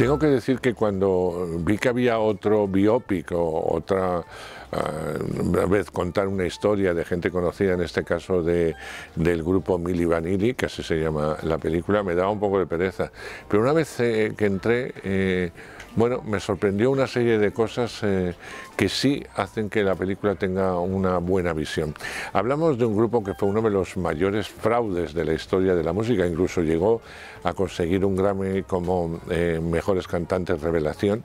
Tengo que decir que cuando vi que había otro biopic o otra eh, vez contar una historia de gente conocida, en este caso de, del grupo Mili Vanilli, que así se llama la película, me daba un poco de pereza. Pero una vez eh, que entré... Eh, bueno, me sorprendió una serie de cosas eh, que sí hacen que la película tenga una buena visión. Hablamos de un grupo que fue uno de los mayores fraudes de la historia de la música, incluso llegó a conseguir un Grammy como eh, Mejores Cantantes Revelación,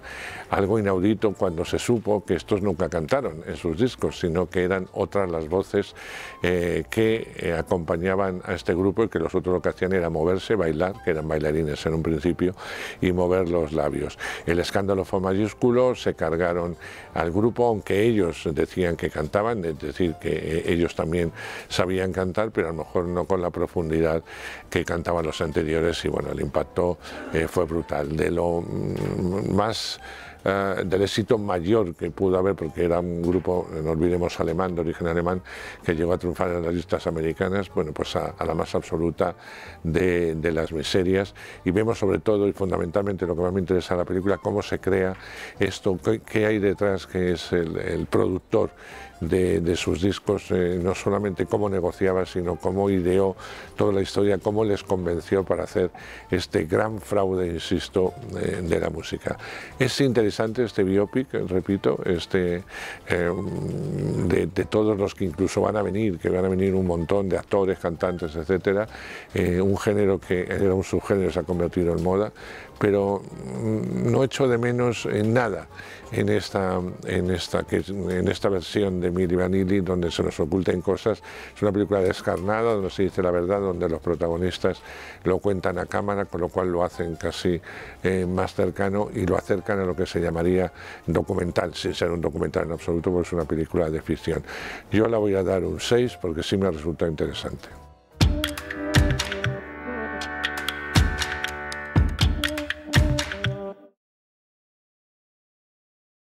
algo inaudito cuando se supo que estos nunca cantaron en sus discos, sino que eran otras las voces eh, que acompañaban a este grupo y que los otros lo que hacían era moverse, bailar, que eran bailarines en un principio, y mover los labios. El escándalo fue mayúsculo, se cargaron al grupo, aunque ellos decían que cantaban, es decir, que eh, ellos también sabían cantar, pero a lo mejor no con la profundidad que cantaban los anteriores y bueno, el impacto eh, fue brutal. De lo mm, más eh, del éxito mayor que pudo haber, porque era un grupo, eh, no olvidemos, alemán, de origen alemán, que llegó a triunfar en las listas americanas, bueno, pues a, la más absoluta de, las miserias. Y vemos sobre todo y fundamentalmente lo que más me interesa la película, cómo se crea esto, qué, hay detrás, que es el, productor de, sus discos, eh, no solamente cómo negociaba, sino cómo ideó toda la historia, cómo les convenció para hacer este gran fraude, insisto, de la música. Es interesante este biopic, repito, este, eh, de, todos los que incluso van a venir, que van a venir un montón de actores, cantantes, etcétera, eh, un género que era un subgénero se ha convertido en moda, pero mm, no echo de menos en nada en esta, en esta, que, en esta versión de Miri Vanilli donde se nos ocultan cosas. Es una película descarnada donde se dice la verdad, donde los protagonistas lo cuentan a cámara, con lo cual lo hacen casi eh, más cercano y lo acercan a lo que se llamaría documental, sin ser un documental en absoluto, pues es una película de ficción. Yo la voy a dar un 6 porque sí me resulta interesante.